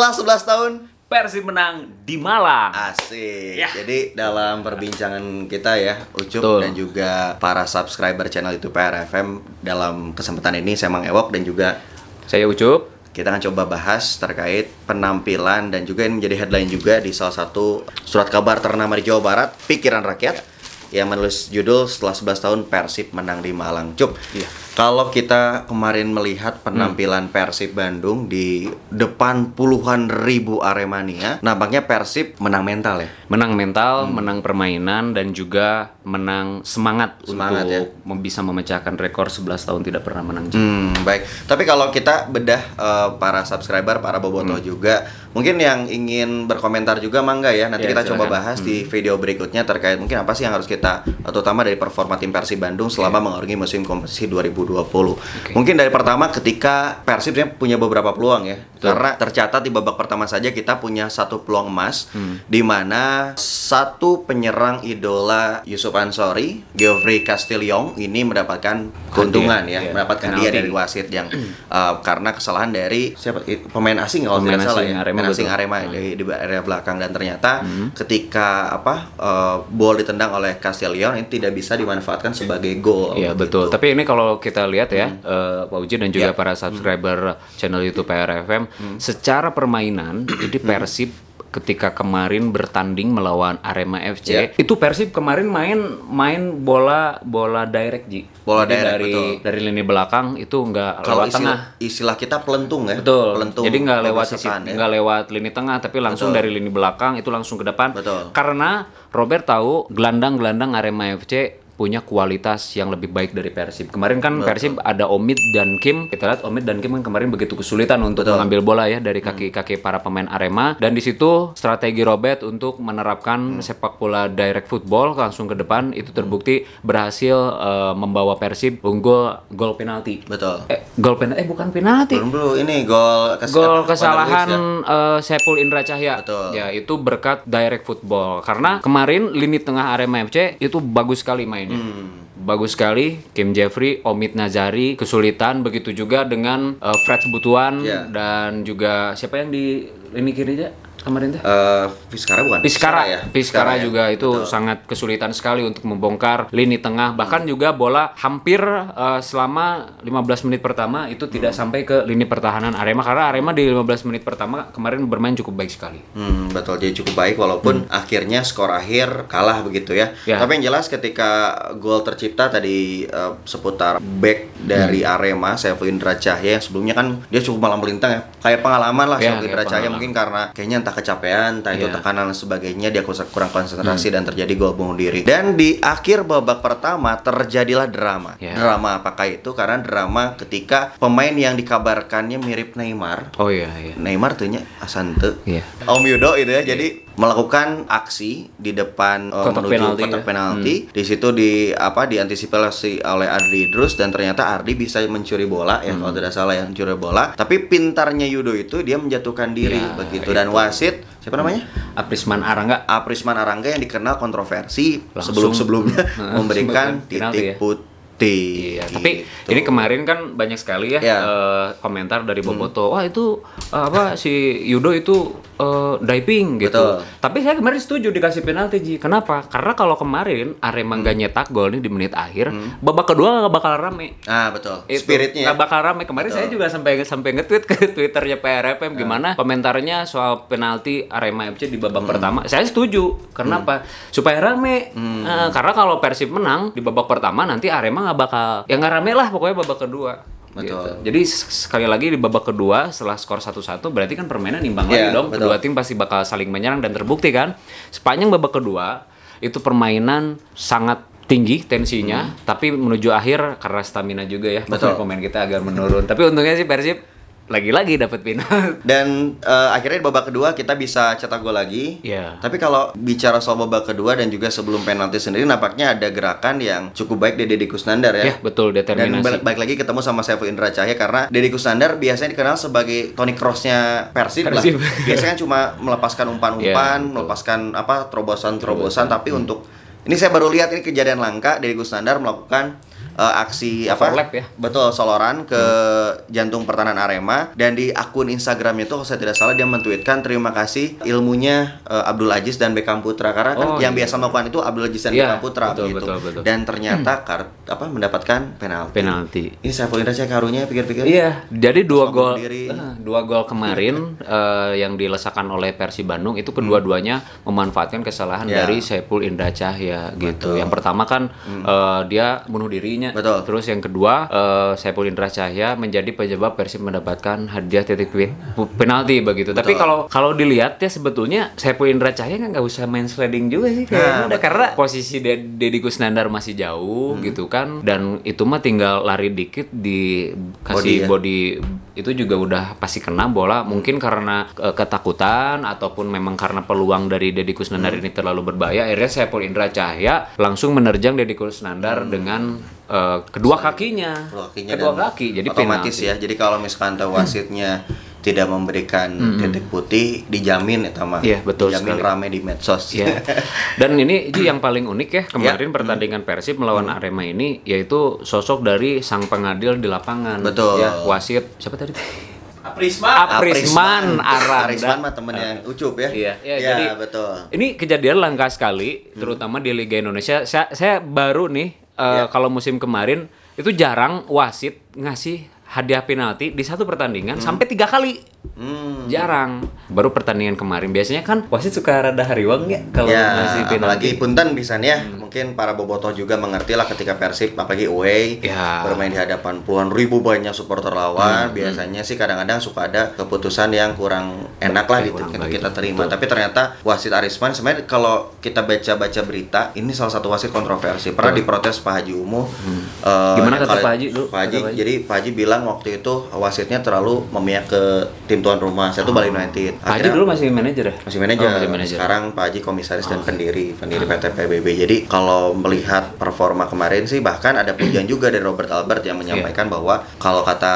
Setelah 11 tahun, Persib menang di Malang. Asik. Ya. Jadi dalam perbincangan kita ya, Ucup Betul. dan juga para subscriber channel itu PRFM dalam kesempatan ini saya Mang Ewok dan juga saya Ucup kita akan coba bahas terkait penampilan dan juga yang menjadi headline juga di salah satu surat kabar ternama di Jawa Barat, Pikiran Rakyat. Ya yang menulis judul setelah 11 tahun Persib menang di Malang. Cup. Iya. Kalau kita kemarin melihat penampilan hmm. Persib Bandung di depan puluhan ribu Aremania, nampaknya Persib menang mental ya. Menang mental, hmm. menang permainan dan juga menang semangat, semangat untuk ya. bisa memecahkan rekor 11 tahun tidak pernah menang. Hmm, baik. Tapi kalau kita bedah uh, para subscriber, para bobotoh hmm. juga, mungkin yang ingin berkomentar juga mangga ya. Nanti ya, kita silakan. coba bahas hmm. di video berikutnya terkait mungkin apa sih yang harus kita kita terutama dari performa tim Persib Bandung selama yeah. mengarungi musim kompetisi 2020. Okay. Mungkin dari pertama ketika Persib punya beberapa peluang ya. Betul. Karena tercatat di babak pertama saja kita punya satu peluang emas hmm. di mana satu penyerang idola Yusuf Ansori, Geoffrey Castillon ini mendapatkan keuntungan ya, yeah. mendapatkan dia dari wasit yang uh, karena kesalahan dari siapa pemain asing kalau tidak salah ya. Arema pemain asing Arema di, di area belakang dan ternyata hmm. ketika apa uh, bola ditendang oleh Castillion ini tidak bisa dimanfaatkan sebagai goal. Iya gitu. betul. Tapi ini kalau kita lihat ya, hmm. uh, Pak Uji dan juga yeah. para subscriber hmm. channel YouTube PRFM, hmm. secara permainan, jadi hmm. Persib ketika kemarin bertanding melawan Arema FC yeah. itu Persib kemarin main main bola bola direct ji bola jadi direct dari betul. dari lini belakang itu nggak lewat istilah, tengah istilah kita pelentung ya betul pelentung jadi nggak lewat sisi ya. nggak ya? lewat lini tengah tapi langsung betul. dari lini belakang itu langsung ke depan betul. karena Robert tahu gelandang gelandang Arema FC punya kualitas yang lebih baik dari Persib. Kemarin kan Betul. Persib ada Omid dan Kim. Kita lihat Omid dan Kim kan kemarin begitu kesulitan untuk Betul. mengambil bola ya dari kaki-kaki hmm. para pemain Arema dan di situ strategi Robert untuk menerapkan hmm. sepak bola direct football langsung ke depan itu terbukti berhasil uh, membawa Persib unggul gol penalti. Betul. Eh, gol penalti eh bukan penalti. Belum belum ini gol kes gol eh, kesalahan ya? uh, eh, Sepul Indra Cahya. Betul. Ya itu berkat direct football karena kemarin lini tengah Arema FC itu bagus sekali main kayaknya. Hmm. Bagus sekali Kim Jeffrey, Omid Nazari kesulitan begitu juga dengan uh, Fred Butuan yeah. dan juga siapa yang di ini kiri kemarin teh? Uh, eh, Fiskara bukan? Fiskara, ya. Fiskara, ya. ya. juga itu Betul. sangat kesulitan sekali untuk membongkar lini tengah. Bahkan hmm. juga bola hampir uh, selama 15 menit pertama itu hmm. tidak sampai ke lini pertahanan Arema karena Arema di 15 menit pertama kemarin bermain cukup baik sekali. Hmm, betul jadi cukup baik walaupun hmm. akhirnya skor akhir kalah begitu ya. ya. Tapi yang jelas ketika gol tercipta tadi uh, seputar back dari hmm. Arema Sevindra Cahya yang sebelumnya kan dia cukup malam melintang ya. Kayak pengalaman lah ya, Sevindra Cahya mungkin karena kayaknya entah entah kecapean, entah yeah. itu iya. tekanan dan sebagainya, dia kurang konsentrasi hmm. dan terjadi gol bunuh diri. Dan di akhir babak pertama terjadilah drama. Yeah. Drama apakah itu? Karena drama ketika pemain yang dikabarkannya mirip Neymar. Oh iya yeah, iya. Yeah. Neymar tuhnya Asante. Yeah. Om Yudo itu ya. Yeah. Jadi melakukan aksi di depan uh, kotak menuju penalti kotak ya? penalti. Hmm. Di situ di apa diantisipasi oleh Ardi Drus dan ternyata Ardi bisa mencuri bola ya hmm. kalau tidak salah yang mencuri bola. Tapi pintarnya Yudo itu dia menjatuhkan diri ya, begitu dan wasit siapa hmm. namanya? Aprisman Arangga. Aprisman Arangga yang dikenal kontroversi sebelum-sebelumnya hmm. memberikan titik ya? putih Iya, gitu. tapi ini kemarin kan banyak sekali ya yeah. Ya. uh, komentar dari Boboto, hmm. wah itu uh, apa si Yudo itu uh, diving gitu. Betul. Tapi saya kemarin setuju dikasih penalti Ji. Kenapa? Karena kalau kemarin Arema hmm. nggak hmm. nyetak gol nih di menit akhir, hmm. babak kedua nggak bakal rame. Ah, betul. Itu, Spiritnya ya. nggak bakal rame. Kemarin betul. saya juga sampai sampai nge ke Twitternya PRFM ah. gimana komentarnya soal penalti Arema FC di babak hmm. pertama. Saya setuju. Kenapa? Hmm. Supaya rame. Hmm. Uh, karena kalau Persib menang di babak pertama nanti Arema nggak bakal ya nggak rame lah pokoknya babak kedua Betul. Gitu. Jadi sekali lagi di babak kedua setelah skor satu-satu berarti kan permainan imbang yeah, lagi iya, dong. Betul. Kedua tim pasti bakal saling menyerang dan terbukti kan sepanjang babak kedua itu permainan sangat tinggi tensinya hmm. tapi menuju akhir karena stamina juga ya betul pemain kita agak menurun tapi untungnya sih Persib lagi-lagi dapat penalti. Dan uh, akhirnya di babak kedua kita bisa cetak gol lagi. Iya. Yeah. Tapi kalau bicara soal babak kedua dan juga sebelum penalti sendiri nampaknya ada gerakan yang cukup baik dari Deddy Kusnandar ya. Iya, yeah, betul determinasi. Dan balik, lagi ketemu sama Saiful Indra Cahya karena Deddy Kusnandar biasanya dikenal sebagai Tony Cross-nya Persib lah. biasanya kan cuma melepaskan umpan-umpan, yeah, iya, melepaskan apa terobosan-terobosan tapi hmm. untuk ini saya baru lihat ini kejadian langka dari Kusnandar melakukan uh, aksi apa ya. betul soloran ke hmm. jantung pertahanan Arema dan di akun Instagramnya itu kalau saya tidak salah dia mentweetkan terima kasih ilmunya uh, Abdul Aziz dan Beckham Putra karena kan oh, kan iya. yang biasa melakukan itu Abdul Aziz dan yeah, Beckham Putra betul, gitu betul, betul. dan ternyata hmm. kart, apa mendapatkan penalti penalti ini saya poin saya karunya pikir-pikir iya jadi dua gol diri. Eh, dua gol kemarin uh, yang dilesakan oleh Persib Bandung itu kedua-duanya hmm. memanfaatkan kesalahan yeah. dari Saiful Indra Cahya gitu. Betul. Yang pertama kan hmm. uh, dia bunuh dirinya Iya. Betul. Terus yang kedua, uh, eh, Saipul Indra Cahya menjadi penyebab Persib mendapatkan hadiah titik win penalti begitu. Betul. Tapi kalau kalau dilihat ya sebetulnya Saipul Indra Cahya kan nggak usah main sliding juga sih kayaknya nah, karena posisi Deddy Kusnandar masih jauh hmm. gitu kan dan itu mah tinggal lari dikit dikasih body, ya? body itu juga udah pasti kena bola mungkin karena e, ketakutan ataupun memang karena peluang dari Deddy Kusnandar hmm. ini terlalu berbahaya akhirnya Saiful Indra Cahya langsung menerjang Deddy Kusnandar hmm. dengan e, kedua kakinya kedua, kakinya kedua kaki jadi otomatis penalti. ya jadi kalau misalkan wasitnya tidak memberikan mm -hmm. titik putih dijamin ya Tama. yeah, betul dijamin sekali. rame di medsos yeah. dan ini itu yang paling unik ya iya. kemarin yeah. pertandingan Persib melawan mm. Arema ini yaitu sosok dari sang pengadil di lapangan betul ya wasit siapa tadi Aprisman. Aprisman Aranda. Aprisman mah temennya uh. Ucup ya. Iya, iya ya, jadi betul. Ini kejadian langka sekali terutama di Liga Indonesia. Saya, saya baru nih uh, ya. kalau musim kemarin itu jarang wasit ngasih hadiah penalti di satu pertandingan hmm. sampai tiga kali Hmm. Jarang. Baru pertandingan kemarin. Biasanya kan wasit suka rada hariwang ya kalau ya, masih penalti. Apalagi punten bisa ya. Hmm. Mungkin para bobotoh juga mengerti lah ketika Persib apalagi away ya. bermain di hadapan puluhan ribu banyak supporter lawan. Hmm. Biasanya hmm. sih kadang-kadang suka ada keputusan yang kurang enak lah gitu kita, kita terima. Betul. Tapi ternyata wasit Arisman sebenarnya kalau kita baca-baca berita ini salah satu wasit kontroversi. Pernah Betul. diprotes Pak Haji Umu Hmm. Uh, Gimana kata Pak Haji dulu? Pak Haji jadi Pak Haji bilang waktu itu wasitnya terlalu memihak ke tim tuan rumah, saya tuh Bali oh. United. Akhirnya, Pak Haji dulu masih manajer ya? Masih manajer. Oh, Sekarang Pak Haji komisaris oh. dan pendiri, pendiri oh. Ah. PT PBB. Jadi kalau melihat performa kemarin sih bahkan ada pujian juga dari Robert Albert yang iya. menyampaikan yeah. bahwa kalau kata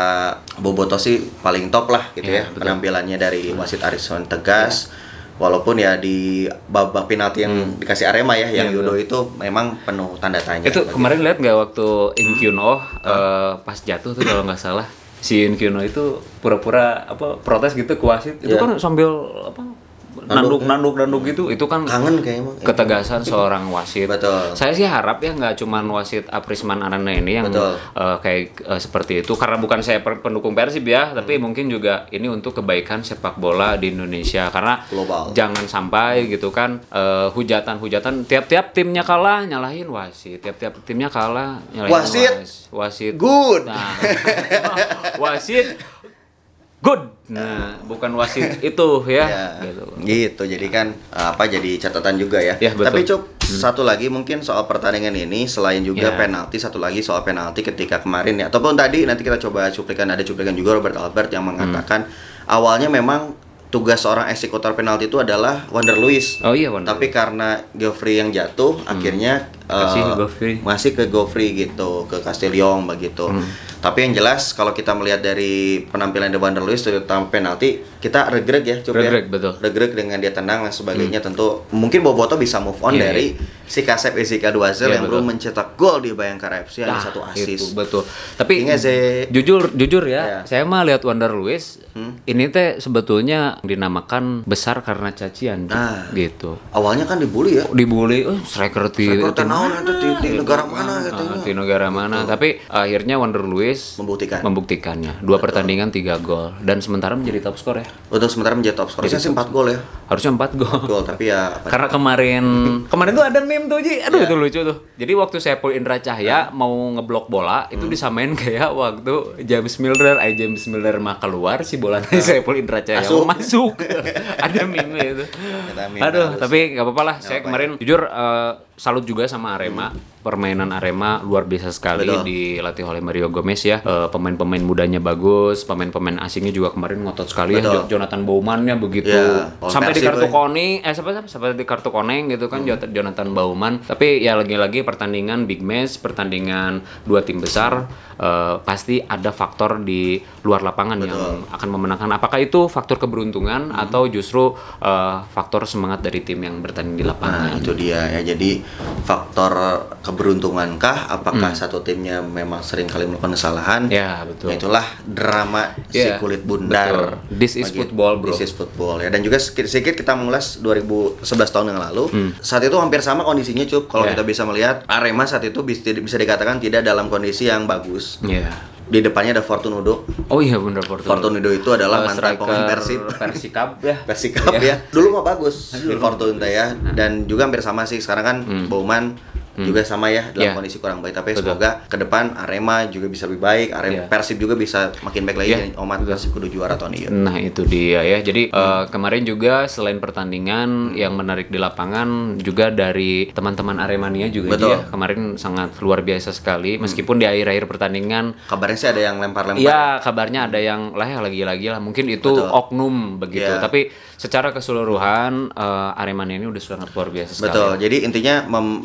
Boboto sih paling top lah gitu yeah, ya betul. penampilannya dari wasit Arison tegas. Yeah walaupun ya di babak penalti yang hmm. dikasih Arema ya, yang ya, Yudo itu memang penuh tanda tanya. Itu kemarin lihat nggak waktu Inkyuno hmm. uh, pas jatuh tuh kalau nggak salah si Inkyuno itu pura-pura apa protes gitu ke itu yeah. kan sambil apa nanduk ya? nanduk nanduk gitu hmm. itu kan kangen kayak ya. ketegasan iya. seorang wasit betul saya sih harap ya nggak cuma wasit Aprisman Arana ini yang betul. Uh, kayak uh, seperti itu karena bukan saya pendukung Persib ya hmm. tapi mungkin juga ini untuk kebaikan sepak bola di Indonesia karena Global. jangan sampai gitu kan uh, eh, hujatan hujatan tiap-tiap timnya kalah nyalahin wasit tiap-tiap timnya kalah nyalahin wasit wasit good nah, wasit good. Nah, uh. bukan wasit itu ya. ya. Gitu. gitu. Jadi kan eh, apa jadi catatan juga ya. ya betul. Tapi Cuk, hmm. satu lagi mungkin soal pertandingan ini selain juga ya. penalti, satu lagi soal penalti ketika kemarin ya. Ataupun tadi nanti kita coba cuplikan ada cuplikan juga Robert Albert yang mengatakan hmm. awalnya memang tugas seorang eksekutor penalti itu adalah Wander Lewis. Oh iya Wander. Tapi karena Geoffrey yang jatuh, hmm. akhirnya masih uh, eh, Goffrey. masih ke Geoffrey gitu, ke Castellion begitu. Hmm. Tapi yang jelas kalau kita melihat dari penampilan The Wander Lewis terutama penalti, kita regreg ya, coba regreg, ya. betul. Regreg dengan dia tenang dan sebagainya hmm. tentu mungkin Boboto bisa move on yeah, dari yeah si Kasep Ezeka Duazel ya, yang belum mencetak gol di Bayangkara FC nah, ada satu asis. Itu, betul. Tapi ini jujur jujur ya, ya. saya mah lihat Wander Luis hmm? ini teh sebetulnya dinamakan besar karena cacian nah, gitu. Awalnya kan dibully ya. Dibully, oh, striker di, mana, di, di gitu. negara mana ah, katanya. Di negara mana, betul. tapi akhirnya Wander Luis membuktikan membuktikannya. Dua betul. pertandingan tiga gol dan sementara menjadi top skor ya. Untuk sementara menjadi top skor. Harusnya sih gol ya. Harusnya 4 gol. tapi ya karena ya? kemarin kemarin tuh ada meme tuh Ji. Iya, Aduh yeah. itu lucu tuh. Jadi waktu saya Indra Cahya hmm. mau ngeblok bola itu hmm. disamain kayak waktu James Milner, ay eh, James Milner mah keluar si bola hmm. Saipul Indra Cahya masuk. masuk. Ada meme itu. Aduh, tapi nggak apa-apa lah. saya kemarin jujur uh, salut juga sama Arema. Hmm. Permainan Arema luar biasa sekali Betul. dilatih oleh Mario Gomez ya. Eh, pemain-pemain mudanya bagus, pemain-pemain asingnya juga kemarin ngotot sekali ya. Betul. ya. Jonathan Bowman-nya begitu yeah, sampai di kartu koni, eh siapa sampai sampai di kartu koneng gitu kan hmm. Jonathan Bauman. Tapi ya lagi-lagi pertandingan big match, pertandingan dua tim besar uh, pasti ada faktor di luar lapangan Betul. yang akan memenangkan. Apakah itu faktor keberuntungan hmm. atau justru uh, faktor semangat dari tim yang bertanding di lapangan? Nah, itu dia ya. Jadi faktor keberuntungan kah? Apakah hmm. satu timnya memang sering kali melakukan kesalahan? Ya betul. Nah, itulah drama yeah, si ya, kulit bundar. Betul. This is football bro. This is football ya. Dan juga sedikit kita mengulas 2011 tahun yang lalu. Hmm. Saat itu hampir sama kondisinya cup. Kalau yeah. kita bisa melihat Arema saat itu bisa, dikatakan tidak dalam kondisi yang bagus. Yeah di depannya ada Fortun Udo. Oh iya benar Fortun. Udo itu adalah uh, mantan pemain Persib. Persikab ya. Persikab iya. ya. Dulu mah bagus di Fortun ya nah. dan juga hampir sama sih sekarang kan hmm. Bowman hmm. juga sama ya dalam yeah. kondisi kurang baik. Tapi Betul. semoga ke depan Arema juga bisa lebih baik, Arema yeah. Persib juga bisa makin baik lagi. Yeah. Dan Omat Persib kudu juara tahun ini. Nah itu dia ya. Jadi hmm. uh, kemarin juga selain pertandingan hmm. yang menarik di lapangan juga dari teman-teman Aremania juga Betul. dia kemarin sangat luar biasa sekali. Hmm. Meskipun hmm. di akhir-akhir pertandingan kabarnya sih ada yang lempar-lempar. Iya kabarnya ada yang lah ya lagi-lagi lah. Mungkin itu Betul. oknum begitu. Yeah. Tapi secara keseluruhan uh, Aremania ini udah sangat luar biasa sekali. Betul. Jadi intinya mem,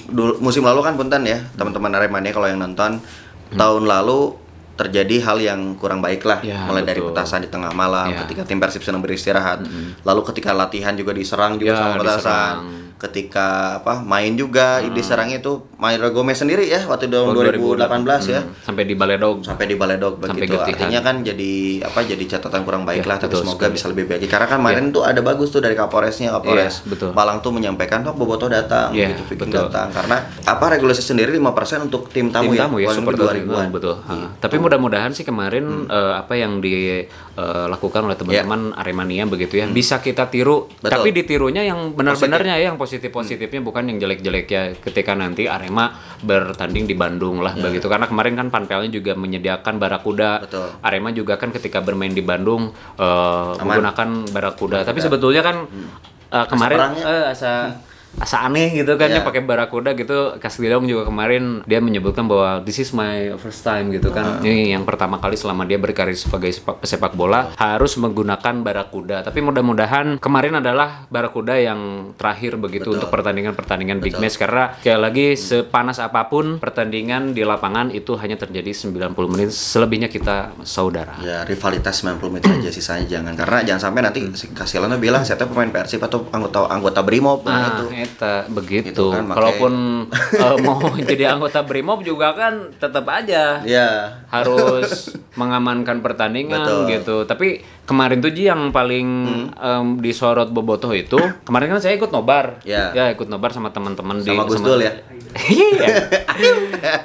musim lalu kan punten ya hmm. teman-teman Aremania kalau yang nonton hmm. tahun lalu terjadi hal yang kurang baik lah ya, mulai betul. dari petasan di tengah malam ya. ketika tim Persib sedang beristirahat hmm. lalu ketika latihan juga diserang juga ya, sama petasan ketika apa main juga hmm. di serang itu Mario Gomez sendiri ya waktu tahun oh, 2018, 2018 ya hmm, sampai di Baledog sampai di Baledog begitu artinya kan jadi apa jadi catatan kurang baik ya, lah tapi betul, semoga sekali. bisa lebih baik karena kan kemarin ya. tuh ada bagus tuh dari Kapolresnya ya, Kapolres ya, betul. Malang tuh menyampaikan kok oh, Boboto datang ya, gitu Viking betul. datang karena apa regulasi sendiri 5% untuk tim tamu tim ya, tamu ya super 2000 an hmm, betul gitu. tapi mudah-mudahan sih kemarin hmm. uh, apa yang dilakukan eh, oleh ya. teman-teman ya. Aremania begitu ya hmm. bisa kita tiru betul. tapi ditirunya yang benar-benarnya ya yang positif positifnya bukan yang jelek jeleknya ketika nanti Arema bertanding di Bandung lah ya. begitu karena kemarin kan Panpelnya juga menyediakan Barakuda Betul. Arema juga kan ketika bermain di Bandung uh, menggunakan Barakuda barakuda tapi sebetulnya kan hmm. uh, kemarin asa, eh, asa asa aneh gitu kan yeah. ya pakai barakuda gitu Castellong juga kemarin dia menyebutkan bahwa this is my first time gitu kan uh. ini yang pertama kali selama dia berkarir sebagai sepak, bola uh. harus menggunakan barakuda tapi mudah-mudahan kemarin adalah barakuda yang terakhir begitu Betul. untuk pertandingan-pertandingan big match karena kayak lagi hmm. sepanas apapun pertandingan di lapangan itu hanya terjadi 90 menit selebihnya kita saudara ya rivalitas 90 menit aja sisanya jangan karena jangan sampai nanti Castellano bilang saya tuh pemain Persib atau anggota anggota Brimob nah, itu iya eta begitu. Gitu kan, Kalaupun uh, mau jadi anggota Brimob juga kan tetap aja yeah. harus mengamankan pertandingan Betul. gitu. Tapi kemarin tuh Ji yang paling hmm. um, disorot bobotoh itu kemarin kan saya ikut nobar. Yeah. Ya ikut nobar sama teman-teman di sama Dul ya. Iya.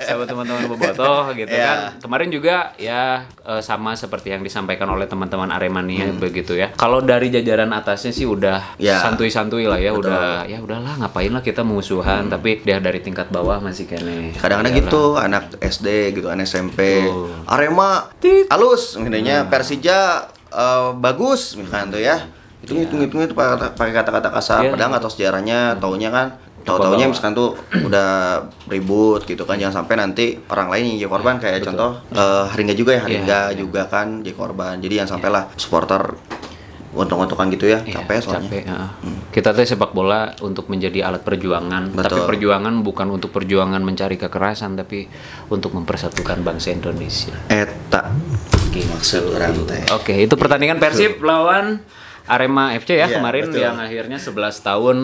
sama teman-teman boboto gitu yeah. kan. Kemarin juga ya eh, sama seperti yang disampaikan oleh teman-teman Aremania hmm. begitu ya. Kalau dari jajaran atasnya sih udah ya. santuy-santuy yeah. lah ya, Betul. udah ya udahlah ngapain lah kita musuhan, hmm. tapi dia dari tingkat bawah masih kene. Kadang-kadang iya gitu, gitu anak SD gitu, anak SMP. Oh. Arema halus, misalnya hmm. Nah. Persija uh, bagus misalnya tuh ya. Itu ngitung-ngitung itu iya. pakai kata-kata kasar, yeah. padahal nggak tahu sejarahnya, hmm. taunya kan tahu-taunya misalkan tuh udah ribut gitu kan jangan sampai nanti orang lain yang jadi korban kayak Betul. contoh uh, eh, Haringga juga ya iya, Haringga yeah, juga kan jadi korban jadi jangan sampailah iya. yeah. supporter untung-untungan gitu ya capek iya, capek soalnya capek, ya. hmm. kita tuh sepak bola untuk menjadi alat perjuangan Betul. tapi perjuangan bukan untuk perjuangan mencari kekerasan tapi untuk mempersatukan bangsa Indonesia eta gitu. maksud orang oke oke itu pertandingan Persib lawan Arema FC ya yeah, kemarin betul. yang akhirnya 11 tahun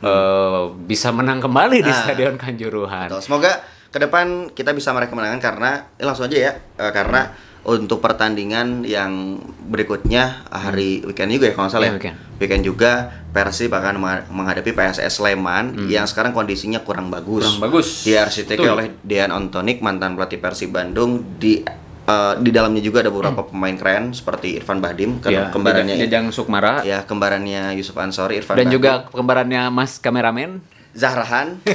hmm. uh, bisa menang kembali nah, di ah. Stadion Kanjuruhan. Betul. Semoga ke depan kita bisa meraih kemenangan karena eh, langsung aja ya uh, karena hmm. untuk pertandingan yang berikutnya hari hmm. weekend juga ya kalau salah yeah, ya. Weekend. weekend juga Persib akan menghadapi PSS Sleman hmm. yang sekarang kondisinya kurang bagus. Kurang bagus. Diarsiteki oleh Dean Ontonik mantan pelatih Persib Bandung di uh, di dalamnya juga ada beberapa hmm. pemain keren seperti Irfan Bahdim ya, kembarannya Jajang Sukmara ya kembarannya Yusuf Ansori Irfan dan Bahdim. juga kembarannya Mas kameramen Zahrahan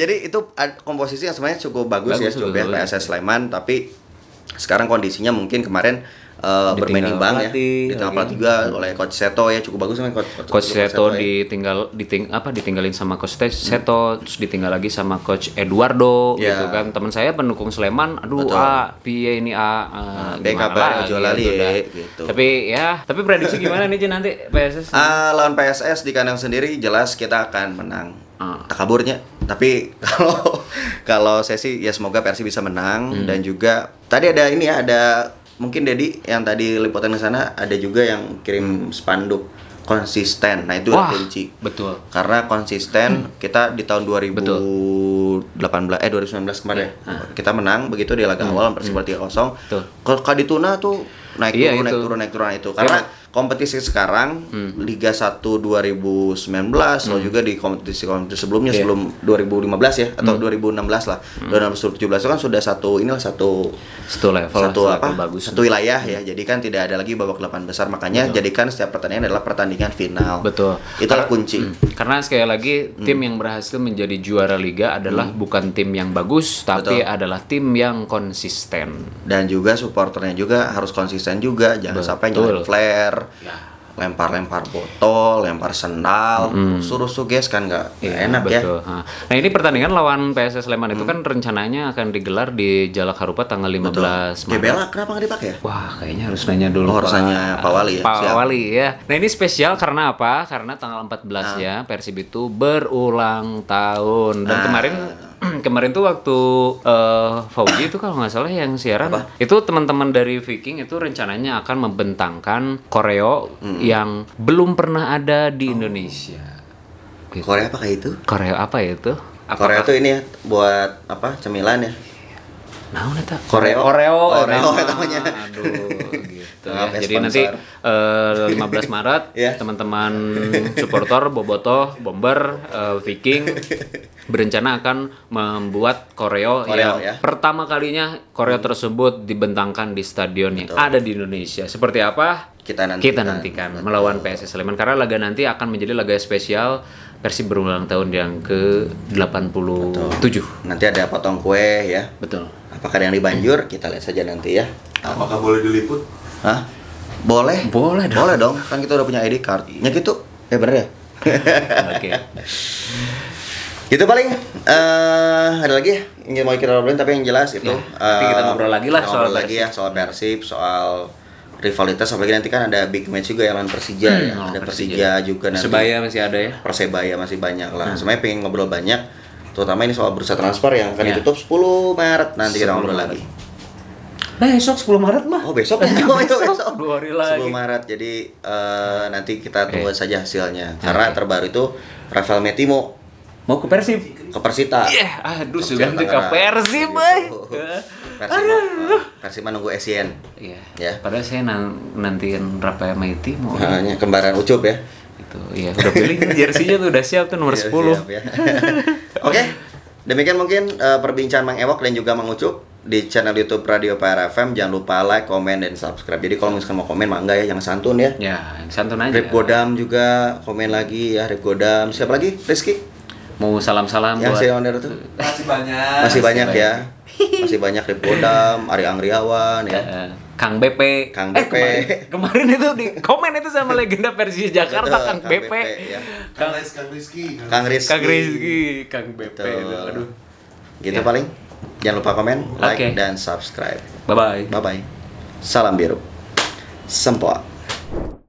jadi itu komposisi yang sebenarnya cukup bagus, ya, bagus ya cukup ya PSS Sleman tapi sekarang kondisinya mungkin kemarin uh, bermain imbang ya tengah pelatih juga oleh coach Seto ya cukup bagus kan coach, coach, coach Seto, Seto ya. ditinggal diting apa ditinggalin sama coach hmm. Seto hmm. terus ditinggal lagi sama coach Eduardo yeah. gitu kan teman saya pendukung Sleman aduh Betul. ah piye ini ah uh, nah, kabar lali gitu, ya, gitu. tapi ya tapi prediksi gimana nih Jin nanti PSS uh, ah, lawan PSS di kandang sendiri jelas kita akan menang uh. Ah. takaburnya tapi kalau kalau saya sih ya semoga Persi bisa menang hmm. dan juga tadi ada ini ya ada mungkin Dedi yang tadi liputan ke sana ada juga yang kirim spanduk konsisten. Nah, itu Wah, kunci. Betul. Karena konsisten hmm. kita di tahun 2018 betul. eh 2019 kemarin yeah. Iya. ya. Kita menang begitu di laga hmm. awal Persib seperti 0 hmm. Kalau Kadituna tuh naik iya, turun naik turun naik turun itu karena yeah kompetisi sekarang hmm. Liga 1 2019 hmm. lo juga di kompetisi kompetisi sebelumnya yeah. sebelum 2015 ya atau hmm. 2016 lah. Hmm. 2017 itu kan sudah satu inilah satu satu level satu level apa? Bagus. Satu wilayah ya. Jadi kan tidak ada lagi babak delapan besar makanya Betul. jadikan setiap pertandingan adalah pertandingan final. Betul. Itulah karena, kunci. Hmm. Karena sekali lagi hmm. tim yang berhasil menjadi juara liga adalah hmm. bukan tim yang bagus tapi Betul. adalah tim yang konsisten. Dan juga supporternya juga harus konsisten juga, jangan Betul. sampai nyalain flare lempar ya. lempar-lempar botol, lempar sendal, hmm. suruh suges kan nggak iya, ya, enak betul. ya. Nah ini pertandingan lawan PSS Sleman hmm. itu kan rencananya akan digelar di Jalak Harupat tanggal 15 betul. Maret. Jebela kenapa nggak dipakai ya? Wah kayaknya harus nanya dulu. Oh, harus nanya Pak Wali ya. Pak Wali ya. Nah ini spesial karena apa? Karena tanggal 14 nah. ya Persib itu berulang tahun dan nah. kemarin kemarin tuh waktu uh, Fauji itu kalau nggak salah yang siaran Apa? itu teman-teman dari Viking itu rencananya akan membentangkan koreo -hmm. yang belum pernah ada di oh. Indonesia. Gitu. Korea apa kayak itu? Korea apa ya itu? Apakah... Korea tuh ini ya buat apa cemilan ya? Nah, udah tak. Korea. Koreo. Koreo, oh, namanya. Koreo, Gitu. ya, jadi nanti uh, eh, 15 Maret yeah. teman-teman supporter Boboto, Bomber, uh, Viking berencana akan membuat koreo, koreo yang ya. pertama kalinya koreo tersebut dibentangkan di stadion yang ada di Indonesia. Seperti apa? Kita nantikan. Kita nantikan melawan PSS Sleman karena laga nanti akan menjadi laga spesial versi berulang tahun yang ke-87. Betul. Nanti ada potong kue ya. Betul. Apakah ada yang dibanjur? Kita lihat saja nanti ya. Apakah boleh diliput? Hah? Boleh. Boleh dong. Boleh dong. Kan kita udah punya ID card. Iya. Nyek itu ya eh, bener ya? Oke. Okay. Itu paling uh, ada lagi ya? Ingin mau kita ngobrolin tapi yang jelas itu ya, nanti kita eh, ngobrol lagi lah ngobrol soal lagi ya soal persib soal rivalitas apalagi nanti kan ada big match juga ya lawan Persija ya. hmm, ya. ada Persija, Persija juga nanti Persebaya masih ada ya Persebaya masih banyak lah hmm. sebenarnya pengen ngobrol banyak terutama ini soal bursa transfer yang akan ya. ditutup 10 Maret nanti kita ngobrol lagi Eh, besok 10 Maret mah. Oh, besok. Oh, iya, besok, besok. 10 hari lagi. Maret. Jadi uh, nanti kita tunggu okay. saja hasilnya. Karena terbaru itu Rafael Metimo mau ke Persib. Ke Persita. Iya, yeah. aduh sudah ke Persib, bay. Gitu. Eh. Persib, Persib menunggu SCN. E iya. Ya. Padahal saya nantiin Rafael Metimo. Hanya kembaran Ucup ya Itu. Iya, udah pilih jersey-nya tuh udah siap tuh nomor yeah, iya, 10. ya. Oke. Okay. Demikian mungkin uh, perbincangan Mang Ewok dan juga Mang Ucup di channel YouTube Radio FM jangan lupa like, komen, dan subscribe. Jadi kalau misalkan mau komen mah enggak ya, yang santun ya. Ya, yang santun aja. Rip Godam juga komen lagi ya, Rip Godam. Siapa lagi? Rizky? Mau salam-salam yang buat... Yang owner tuh? Masih banyak. Masih banyak ya. Masih banyak Rip Godam, Ari Angriawan ya. Eh, Kang BP. Kang BP. Eh, kemarin, kemarin itu di komen itu sama legenda versi Jakarta Betul, Kang, Kang BP. BP ya. Kang, Kang Rizky. Kang Rizky. Kang Rizky, Kang BP. Aduh. Gitu ya. paling. Jangan lupa komen, like, okay. dan subscribe. Bye-bye. Bye-bye. Salam biru. Sempoa.